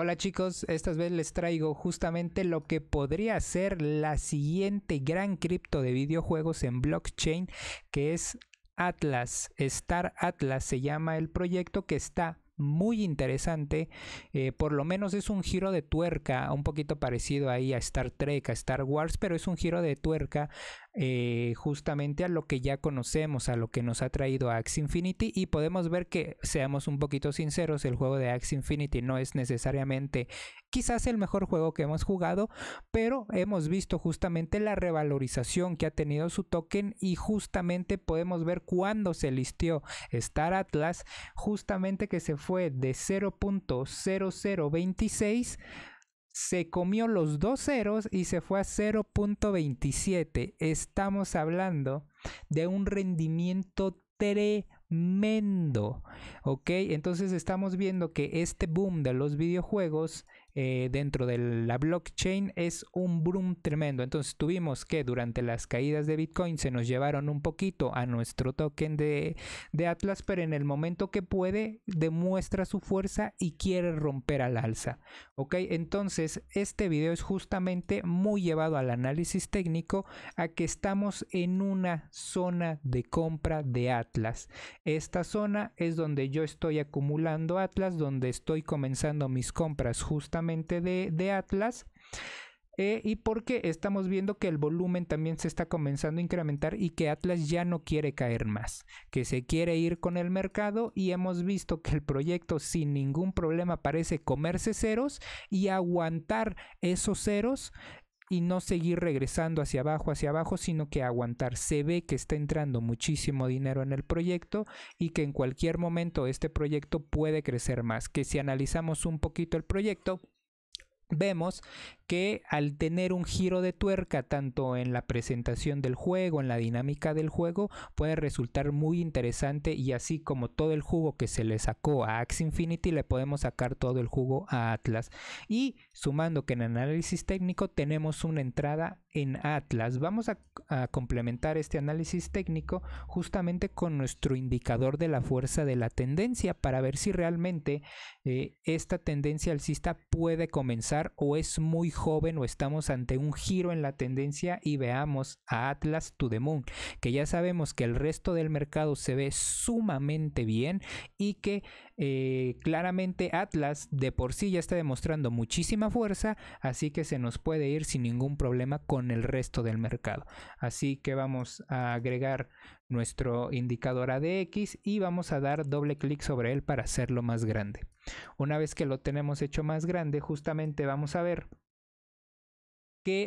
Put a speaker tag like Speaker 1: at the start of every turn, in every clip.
Speaker 1: Hola chicos, esta vez les traigo justamente lo que podría ser la siguiente gran cripto de videojuegos en blockchain, que es Atlas. Star Atlas se llama el proyecto que está muy interesante. Eh, por lo menos es un giro de tuerca, un poquito parecido ahí a Star Trek, a Star Wars, pero es un giro de tuerca eh, justamente a lo que ya conocemos, a lo que nos ha traído Axe Infinity y podemos ver que, seamos un poquito sinceros, el juego de Axe Infinity no es necesariamente quizás el mejor juego que hemos jugado, pero hemos visto justamente la revalorización que ha tenido su token y justamente podemos ver cuando se listió Star Atlas, justamente que se fue de 0.0026 se comió los dos ceros y se fue a 0.27. Estamos hablando de un rendimiento tremendo. Ok, entonces estamos viendo que este boom de los videojuegos eh, dentro de la blockchain es un brum tremendo. Entonces tuvimos que durante las caídas de Bitcoin se nos llevaron un poquito a nuestro token de, Atlas, pero en el momento que puede demuestra su fuerza y quiere romper al alza. Ok, entonces este video es justamente muy llevado al análisis técnico a que estamos en una zona de compra de Atlas. Esta zona es donde yo estoy acumulando Atlas, donde estoy comenzando mis compras justamente de, Atlas. Eh, y porque estamos viendo que el volumen también se está comenzando a incrementar y que Atlas ya no quiere caer más, que se quiere ir con el mercado y hemos visto que el proyecto sin ningún problema parece comerse ceros y aguantar esos ceros y no seguir regresando hacia abajo, hacia abajo, sino que aguantar. Se ve que está entrando muchísimo dinero en el proyecto y que en cualquier momento este proyecto puede crecer más. Que si analizamos un poquito el proyecto, vemos que al tener un giro de tuerca tanto en la presentación del juego, en la dinámica del juego, puede resultar muy interesante y así como todo el jugo que se le sacó a Axe Infinity, le podemos sacar todo el jugo a Atlas. Y sumando que en análisis técnico tenemos una entrada en Atlas vamos a, complementar este análisis técnico justamente con nuestro indicador de la fuerza de la tendencia para ver si realmente eh, esta tendencia alcista puede comenzar o es muy joven o estamos ante un giro en la tendencia y veamos a Atlas to the Moon que ya sabemos que el resto del mercado se ve sumamente bien y que eh, claramente Atlas de por sí ya está demostrando muchísima fuerza, así que se nos puede ir sin ningún problema con el resto del mercado. Así que vamos a agregar nuestro indicador ADX y vamos a dar doble clic sobre él para hacerlo más grande. Una vez que lo tenemos hecho más grande, justamente vamos a ver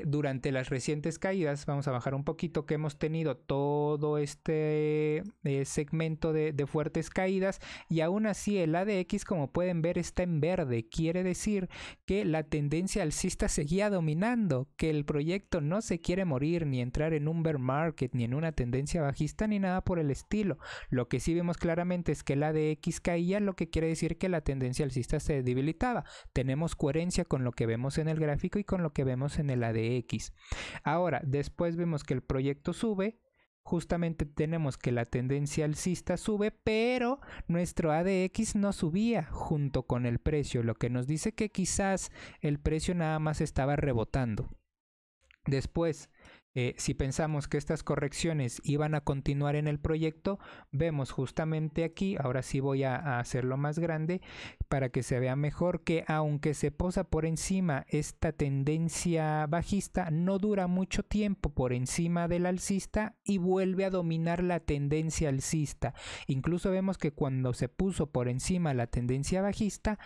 Speaker 1: durante las recientes caídas, vamos a bajar un poquito, que hemos tenido todo este eh, segmento de, fuertes caídas y aún así el ADX como pueden ver está en verde, quiere decir que la tendencia alcista seguía dominando, que el proyecto no se quiere morir ni entrar en un bear market ni en una tendencia bajista ni nada por el estilo. Lo que sí vemos claramente es que el ADX caía, lo que quiere decir que la tendencia alcista se debilitaba. Tenemos coherencia con lo que vemos en el gráfico y con lo que vemos en el de X. Ahora, después vemos que el proyecto sube, justamente tenemos que la tendencia alcista sube, pero nuestro ADX no subía junto con el precio, lo que nos dice que quizás el precio nada más estaba rebotando. Después, eh, si pensamos que estas correcciones iban a continuar en el proyecto, vemos justamente aquí, ahora sí voy a hacerlo más grande, para que se vea mejor que aunque se posa por encima esta tendencia bajista no dura mucho tiempo por encima del alcista y vuelve a dominar la tendencia alcista. Incluso vemos que cuando se puso por encima la tendencia bajista,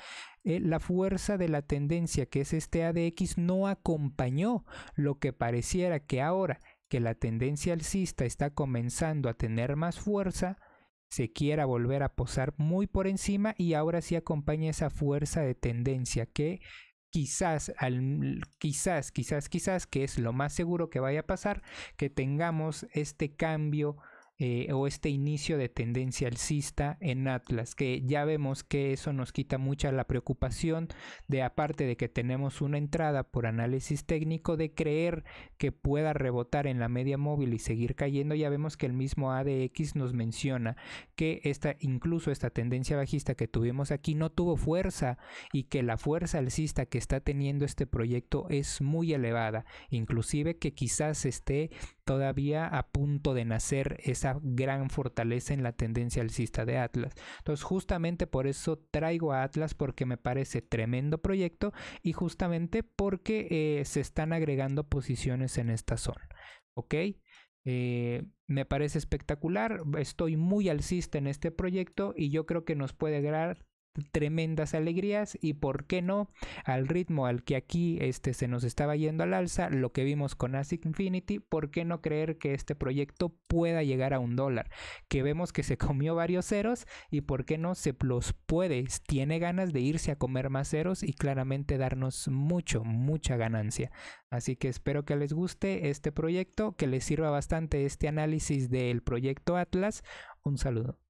Speaker 1: eh, la fuerza de la tendencia que es este ADX no acompañó lo que pareciera que ahora que la tendencia alcista está comenzando a tener más fuerza, se quiera volver a posar muy por encima y ahora sí acompaña esa fuerza de tendencia que quizás, al, quizás, quizás, quizás, que es lo más seguro que vaya a pasar, que tengamos este cambio eh, o este inicio de tendencia alcista en Atlas, que ya vemos que eso nos quita mucha la preocupación de aparte de que tenemos una entrada por análisis técnico de creer que pueda rebotar en la media móvil y seguir cayendo, ya vemos que el mismo ADX nos menciona que esta incluso esta tendencia bajista que tuvimos aquí no tuvo fuerza y que la fuerza alcista que está teniendo este proyecto es muy elevada, inclusive que quizás esté todavía a punto de nacer esa gran fortaleza en la tendencia alcista de Atlas. Entonces justamente por eso traigo a Atlas porque me parece tremendo proyecto y justamente porque eh, se están agregando posiciones en esta zona. ¿Ok? Eh, me parece espectacular, estoy muy alcista en este proyecto y yo creo que nos puede agregar tremendas alegrías y por qué no al ritmo al que aquí este se nos estaba yendo al alza lo que vimos con ASIC Infinity por qué no creer que este proyecto pueda llegar a un dólar que vemos que se comió varios ceros y por qué no se los puede tiene ganas de irse a comer más ceros y claramente darnos mucho mucha ganancia así que espero que les guste este proyecto que les sirva bastante este análisis del proyecto Atlas un saludo